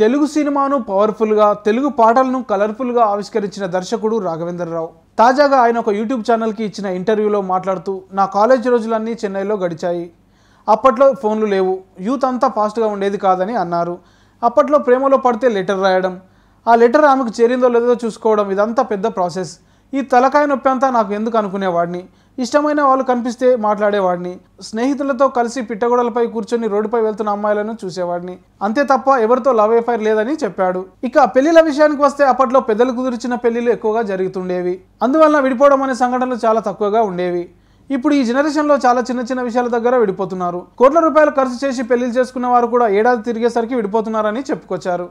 తెలుగు సినిమాను పవర్ఫుల్గా తెలుగు పాటలను కలర్ఫుల్గా ఆవిష్కరించిన దర్శకుడు రాఘవేంద్రరావు తాజాగా ఆయన ఒక యూట్యూబ్ ఛానల్కి ఇచ్చిన ఇంటర్వ్యూలో మాట్లాడుతూ నా కాలేజ్ రోజులన్నీ చెన్నైలో గడిచాయి అప్పట్లో ఫోన్లు లేవు యూత్ అంతా ఫాస్ట్గా ఉండేది కాదని అన్నారు అప్పట్లో ప్రేమలో పడితే లెటర్ రాయడం ఆ లెటర్ ఆమెకు చేరిందో లేదో చూసుకోవడం ఇదంతా పెద్ద ప్రాసెస్ ఈ తలకాయ నొప్పి అంతా నాకు ఎందుకు అనుకునేవాడిని ఇష్టమైన వాళ్ళు కనిపిస్తే మాట్లాడేవాడిని స్నేహితులతో కలిసి పిట్టగోడలపై కూర్చొని రోడ్డుపై వెళ్తున్న అమ్మాయిలను చూసేవాడిని అంతే తప్ప ఎవరితో లవ్ ఎఫైర్ లేదని చెప్పాడు ఇక పెళ్లిల విషయానికి వస్తే అప్పట్లో పెద్దలు కుదిర్చిన పెళ్లిలు ఎక్కువగా జరుగుతుండేవి అందువల్ల విడిపోవడం అనే సంఘటనలు చాలా తక్కువగా ఉండేవి ఇప్పుడు ఈ జనరేషన్లో చాలా చిన్న చిన్న విషయాల దగ్గర విడిపోతున్నారు కోట్ల రూపాయలు ఖర్చు చేసి పెళ్లి చేసుకున్న వారు కూడా ఏడాది తిరిగేసరికి విడిపోతున్నారని చెప్పుకొచ్చారు